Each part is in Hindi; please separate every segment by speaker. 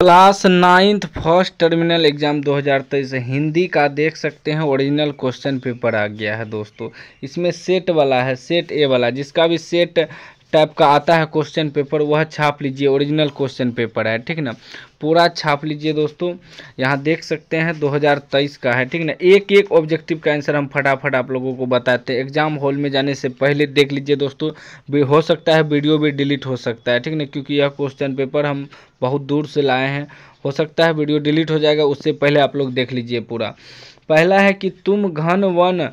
Speaker 1: class ninth first terminal exam 2023 Hindi का देख सकते हैं ओरिजिनल क्वेश्चन पेपर आ गया है दोस्तों इसमें सेट वाला है सेट ए वाला जिसका भी सेट टाइप का आता है क्वेश्चन पेपर वह छाप लीजिए ओरिजिनल क्वेश्चन पेपर है ठीक ना पूरा छाप लीजिए दोस्तों यहाँ देख सकते हैं 2023 का है ठीक ना एक एक ऑब्जेक्टिव का आंसर हम फटाफट आप लोगों को बताते हैं एग्जाम हॉल में जाने से पहले देख लीजिए दोस्तों हो सकता है वीडियो भी डिलीट हो सकता है ठीक ना क्योंकि यह क्वेश्चन पेपर हम बहुत दूर से लाए हैं हो सकता है वीडियो डिलीट हो जाएगा उससे पहले आप लोग देख लीजिए पूरा पहला है कि तुम घन वन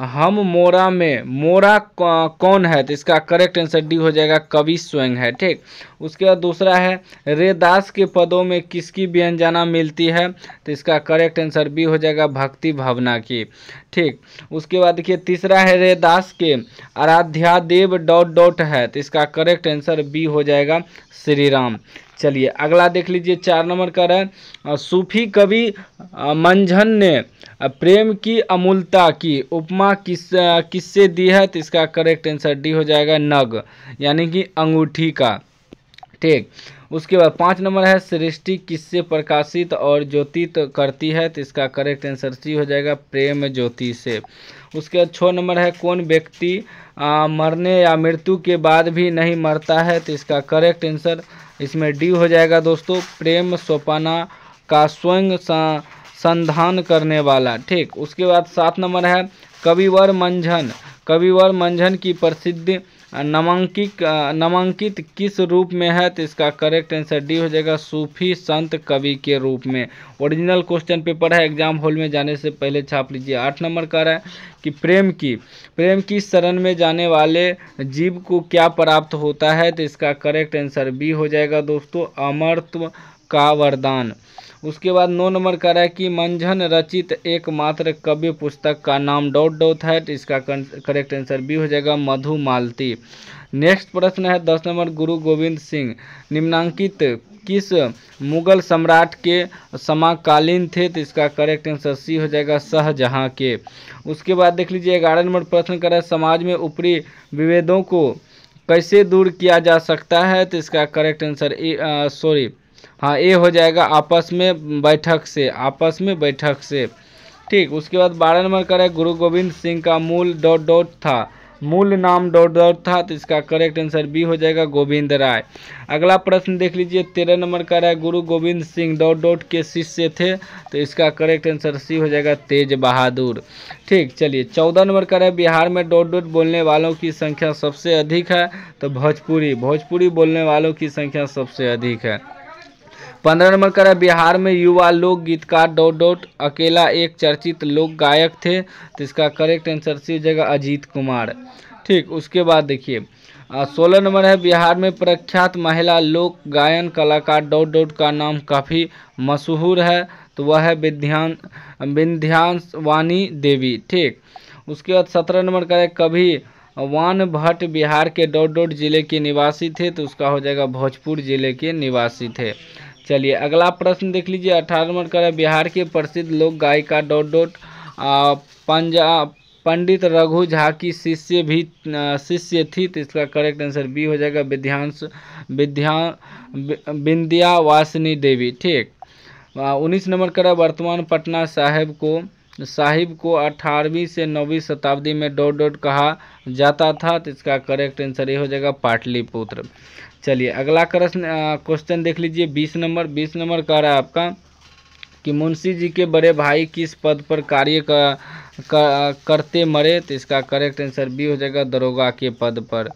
Speaker 1: हम मोरा में मोरा कौन है तो इसका करेक्ट आंसर डी हो जाएगा कवि स्वयं है ठीक उसके बाद दूसरा है रेदास के पदों में किसकी व्यंजना मिलती है तो इसका करेक्ट आंसर बी हो जाएगा भक्ति भावना की ठीक उसके बाद देखिए तीसरा है रेदास के आराध्या देव डॉट डॉट है तो इसका करेक्ट आंसर बी हो जाएगा श्री राम चलिए अगला देख लीजिए चार नंबर कह रहे सूफी कवि मंझन ने प्रेम की अमूलता की उपमा किस किससे दी है तो इसका करेक्ट आंसर डी हो जाएगा नग यानी कि अंगूठी का ठीक उसके बाद पाँच नंबर है सृष्टि किससे प्रकाशित और ज्योति करती है तो इसका करेक्ट आंसर सी हो जाएगा प्रेम ज्योति से उसके बाद छः नंबर है कौन व्यक्ति मरने या मृत्यु के बाद भी नहीं मरता है तो इसका करेक्ट आंसर इसमें डी हो जाएगा दोस्तों प्रेम सोपाना का स्वयं संधान करने वाला ठीक उसके बाद सात नंबर है कविवर मंझन कविवर मंझन की प्रसिद्ध नामांकित नामांकित किस रूप में है तो इसका करेक्ट आंसर डी हो जाएगा सूफी संत कवि के रूप में ओरिजिनल क्वेश्चन पेपर है एग्जाम हॉल में जाने से पहले छाप लीजिए आठ नंबर का रहा है कि प्रेम की प्रेम की शरण में जाने वाले जीव को क्या प्राप्त होता है तो इसका करेक्ट आंसर बी हो जाएगा दोस्तों अमरत्व का वरदान उसके बाद नौ नंबर का रहा है कि मंझन रचित एकमात्र कव्य पुस्तक का नाम डॉट डॉट है तो इसका करेक्ट आंसर बी हो जाएगा मधु मालती नेक्स्ट प्रश्न है दस नंबर गुरु गोविंद सिंह निम्नांकित किस मुगल सम्राट के समाकालीन थे तो इसका करेक्ट आंसर सी हो जाएगा शाहजहाँ के उसके बाद देख लीजिए ग्यारह नंबर प्रश्न करा समाज में ऊपरी विभेदों को कैसे दूर किया जा सकता है तो इसका करेक्ट आंसर सॉरी हाँ ए हो जाएगा आपस में बैठक से आपस में बैठक से ठीक उसके बाद बारह नंबर करें गुरु गोविंद सिंह का मूल डॉट डॉट था मूल नाम डॉट डॉट था तो इसका करेक्ट आंसर बी हो जाएगा गोविंद राय अगला प्रश्न देख लीजिए तेरह नंबर का रहा है गुरु गोविंद सिंह डॉट डॉट के शिष्य थे तो इसका करेक्ट आंसर सी हो जाएगा तेज बहादुर ठीक चलिए चौदह नंबर का रहा है बिहार में डॉट डॉट बोलने वालों की संख्या सबसे अधिक है तो भोजपुरी भोजपुरी बोलने वालों की संख्या सबसे अधिक है पंद्रह नंबर करा बिहार में युवा लोक गीतकार डॉट डॉट अकेला एक चर्चित लोक गायक थे तो इसका करेक्ट आंसर सी जगह अजीत कुमार ठीक उसके बाद देखिए सोलह नंबर है बिहार में प्रख्यात महिला लोक गायन कलाकार डॉट डॉट का नाम काफ़ी मशहूर है तो वह है विध्यान विध्यांश वानी देवी ठीक उसके बाद सत्रह नंबर का है कभी वान भट्ट बिहार के डॉट डॉट जिले के निवासी थे तो उसका हो जाएगा भोजपुर जिले के निवासी थे चलिए अगला प्रश्न देख लीजिए अठारह नंबर का बिहार के प्रसिद्ध लोक गायिका डॉट डॉट पंजा पंडित रघु झा की शिष्य भी शिष्य थी तो इसका करेक्ट आंसर बी हो जाएगा विद्यांश विद्या विंध्या वासिनी देवी ठीक उन्नीस नंबर करा वर्तमान पटना साहेब को साहिब को अठारहवीं से नौवीं शताब्दी में डॉट डॉट कहा जाता था तो इसका करेक्ट आंसर ये हो जाएगा पाटलिपुत्र चलिए अगला प्रश्न क्वेश्चन देख लीजिए बीस नंबर बीस नंबर कह रहा है आपका कि मुंशी जी के बड़े भाई किस पद पर कार्य का, का, करते मरे तो इसका करेक्ट आंसर बी हो जाएगा दरोगा के पद पर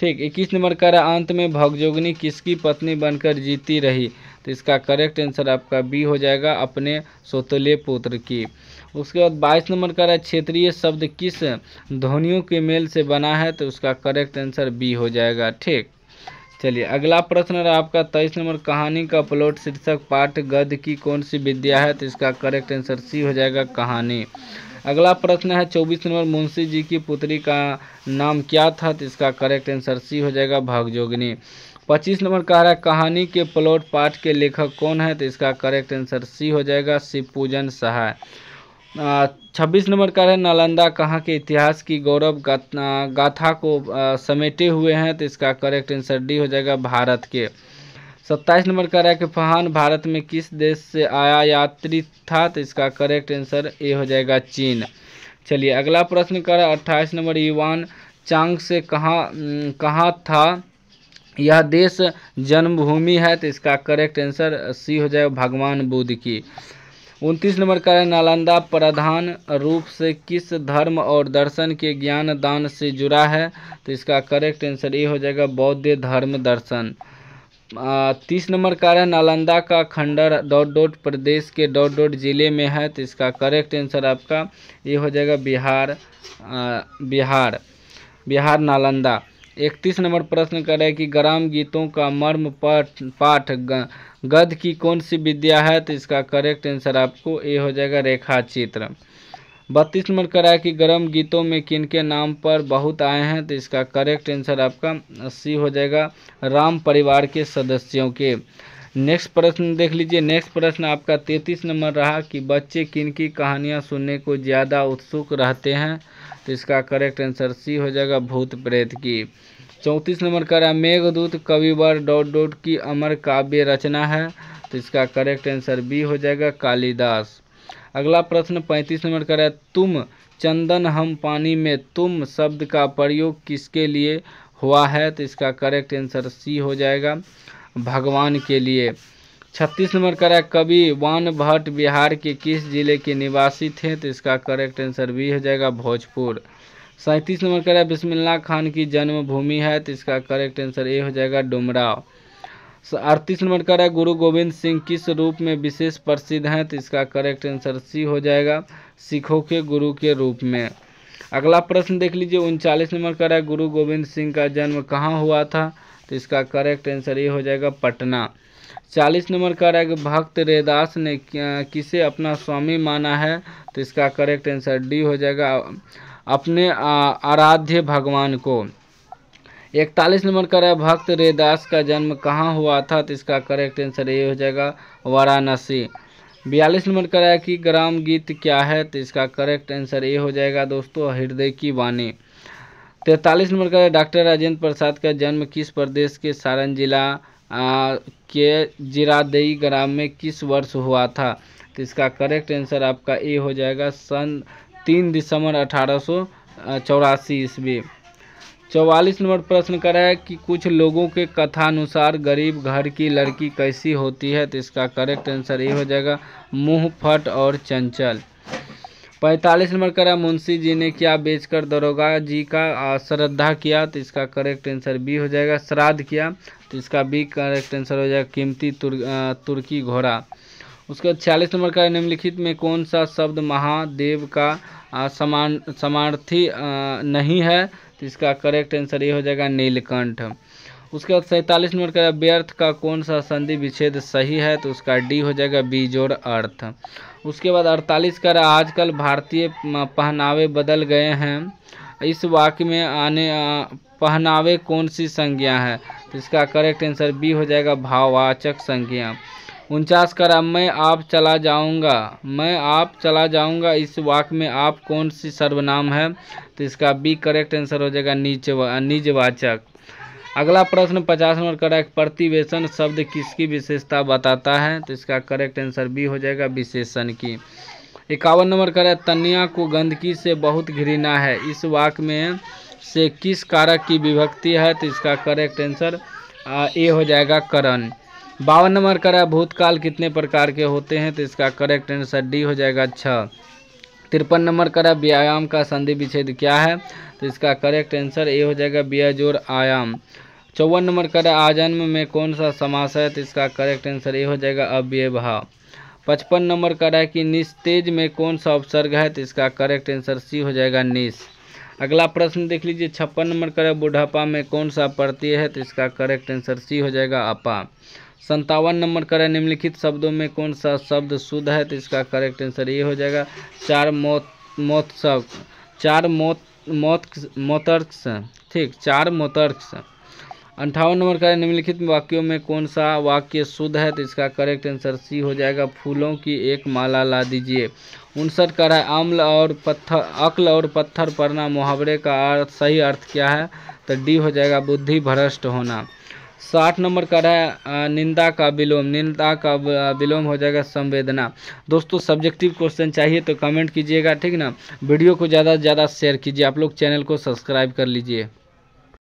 Speaker 1: ठीक इक्कीस नंबर कह रहा है अंत में भगजोगनी किसकी पत्नी बनकर जीती रही तो इसका करेक्ट आंसर आपका बी हो जाएगा अपने सोतले पुत्र की उसके बाद बाईस नंबर कह रहा है क्षेत्रीय शब्द किस ध्वनियों के मेल से बना है तो उसका करेक्ट आंसर बी हो जाएगा ठीक चलिए अगला प्रश्न रहा आपका तेईस नंबर कहानी का प्लॉट शीर्षक पाठ गद्य की कौन सी विद्या है तो इसका करेक्ट आंसर सी हो जाएगा कहानी अगला प्रश्न है चौबीस नंबर मुंशी जी की पुत्री का नाम क्या था तो इसका करेक्ट आंसर सी हो जाएगा भागजोगिनी पच्चीस नंबर कह रहा है कहानी के प्लॉट पाठ के लेखक कौन है तो इसका करेक्ट आंसर सी हो जाएगा शिव पूजन सहाय छब्बीस नंबर का है नालंदा कहाँ के इतिहास की गौरव गाथा को समेटे हुए हैं तो इसका करेक्ट आंसर डी हो जाएगा भारत के सत्ताईस नंबर का है कि फहान भारत में किस देश से आया यात्री था तो इसका करेक्ट आंसर ए हो जाएगा चीन चलिए अगला प्रश्न कर अट्ठाईस नंबर युवान चांग से कहाँ कहाँ था यह देश जन्मभूमि है तो इसका करेक्ट आंसर सी हो जाएगा भगवान बुद्ध की उनतीस नंबर का है नालंदा प्रधान रूप से किस धर्म और दर्शन के ज्ञान दान से जुड़ा है तो इसका करेक्ट आंसर ये हो जाएगा बौद्ध धर्म दर्शन तीस नंबर का है नालंदा का खंडर डॉट डॉट प्रदेश के डॉट डॉट जिले में है तो इसका करेक्ट आंसर आपका ये हो जाएगा बिहार आ, बिहार बिहार नालंदा इकतीस नंबर प्रश्न करे कि ग्राम गीतों का मर्म पाठ पाठ गद की कौन सी विद्या है तो इसका करेक्ट आंसर आपको ए हो जाएगा रेखा चित्र बत्तीस नंबर करा कि गर्म गीतों में किन के नाम पर बहुत आए हैं तो इसका करेक्ट आंसर आपका सी हो जाएगा राम परिवार के सदस्यों के नेक्स्ट प्रश्न देख लीजिए नेक्स्ट प्रश्न आपका तैंतीस नंबर रहा कि बच्चे किन की कहानियाँ सुनने को ज़्यादा उत्सुक रहते हैं तो इसका करेक्ट आंसर सी हो जाएगा भूत प्रेत की चौंतीस नंबर कह रहा है मेघदूत कविवर डॉट डॉट की अमर काव्य रचना है तो इसका करेक्ट आंसर बी हो जाएगा कालिदास अगला प्रश्न पैंतीस नंबर कह रहा है तुम चंदन हम पानी में तुम शब्द का प्रयोग किसके लिए हुआ है तो इसका करेक्ट आंसर सी हो जाएगा भगवान के लिए छत्तीस नंबर करा कवि वान भट्ट बिहार के किस जिले के निवासी थे तो इसका करेक्ट आंसर बी हो जाएगा भोजपुर सैंतीस नंबर करा बिस्मिल्ला खान की जन्मभूमि है तो इसका करेक्ट आंसर ए हो जाएगा डुमराव अड़तीस नंबर का गुरु गोविंद सिंह किस रूप में विशेष प्रसिद्ध हैं तो इसका करेक्ट आंसर सी हो जाएगा सिखों के गुरु के रूप में अगला प्रश्न देख लीजिए उनचालीस नंबर का गुरु गोविंद सिंह का जन्म कहाँ हुआ था तो इसका करेक्ट आंसर ये हो जाएगा पटना चालीस नंबर है कि भक्त रेदास ने किसे अपना स्वामी माना है तो इसका करेक्ट आंसर डी हो जाएगा अपने आराध्य भगवान को इकतालीस नंबर कह रहा भक्त रेदास का जन्म कहाँ हुआ था तो इसका करेक्ट आंसर ए हो जाएगा वाराणसी बयालीस नंबर कह रहा कि ग्राम गीत क्या है तो इसका करेक्ट आंसर ए हो जाएगा दोस्तों हृदय की वाणी तैंतालीस नंबर का डॉक्टर राजेंद्र प्रसाद का जन्म किस प्रदेश के सारण जिला आ, के जिरादेई ग्राम में किस वर्ष हुआ था तो इसका करेक्ट आंसर आपका ए हो जाएगा सन तीन दिसंबर अठारह सौ चौरासी ईस्वी चौवालीस नंबर प्रश्न करा है कि कुछ लोगों के कथानुसार गरीब घर की लड़की कैसी होती है तो इसका करेक्ट आंसर ए हो जाएगा मुँह फट और चंचल पैंतालीस नंबर करा मुंशी जी ने क्या बेचकर दरोगा जी का श्रद्धा किया तो इसका करेक्ट आंसर बी हो जाएगा श्राद्ध किया तो इसका बी करेक्ट आंसर हो जाएगा कीमती तुर, तुर्की घोड़ा उसके बाद छियालीस नंबर का निम्नलिखित में कौन सा शब्द महादेव का समान समार्थी नहीं है तो इसका करेक्ट आंसर ये हो जाएगा नीलकंठ उसके बाद सैंतालीस नंबर का व्यर्थ का कौन सा संधि विच्छेद सही है तो उसका डी हो जाएगा बीजोर अर्थ उसके बाद अड़तालीस का आजकल भारतीय पहनावे बदल गए हैं इस वाक्य में आने पहनावे कौन सी संज्ञा है तो इसका करेक्ट आंसर बी हो जाएगा भाववाचक संज्ञा उनचास कर मैं आप चला जाऊंगा मैं आप चला जाऊंगा इस वाक में आप कौन सी सर्वनाम है तो इसका बी करेक्ट आंसर हो जाएगा नीचे निजवाचक अगला प्रश्न पचास नंबर करेक्ट प्रतिवेशन शब्द किसकी विशेषता बताता है तो इसका करेक्ट आंसर बी हो जाएगा विशेषण की इक्यावन नंबर करें तनिया को गंदगी से बहुत घृणा है इस वाक में से किस कारक की विभक्ति है तो इसका करेक्ट आंसर ए हो जाएगा करण बावन नंबर करें भूतकाल कितने प्रकार के होते हैं तो इसका करेक्ट आंसर डी हो जाएगा छः तिरपन नंबर करा व्यायाम का संधि विच्छेद क्या है तो इसका करेक्ट आंसर ए हो जाएगा ब्याजोर आयाम चौवन नंबर करा आजन्म में कौन सा समास है तो इसका करेक्ट आंसर ए हो जाएगा भाव पचपन नंबर का है कि निस्तेज में कौन सा उपसर्ग है तो इसका करेक्ट आंसर सी हो जाएगा निस अगला प्रश्न देख लीजिए छप्पन नंबर का बुढ़ापा में कौन सा प्रत्यय है तो इसका करेक्ट आंसर सी हो जाएगा अपा संतावन नंबर करें निम्नलिखित शब्दों में कौन सा शब्द शुद्ध है तो इसका करेक्ट आंसर ये हो जाएगा चार मौत मौत शब्द चार मौत मौत मोतर्क्स ठीक चार मोतर्क्स अंठावन नंबर का निम्नलिखित वाक्यों में कौन सा वाक्य शुद्ध है तो इसका करेक्ट आंसर सी हो जाएगा फूलों की एक माला ला दीजिए उनसठ का है अम्ल और पत्थर अक्ल और पत्थर पड़ना मुहावरे का अर्थ सही अर्थ क्या है तो डी हो जाएगा बुद्धि भ्रष्ट होना साठ नंबर का रहा निंदा का विलोम निंदा का विलोम हो जाएगा संवेदना दोस्तों सब्जेक्टिव क्वेश्चन चाहिए तो कमेंट कीजिएगा ठीक ना वीडियो को ज़्यादा से ज़्यादा शेयर कीजिए आप लोग चैनल को सब्सक्राइब कर लीजिए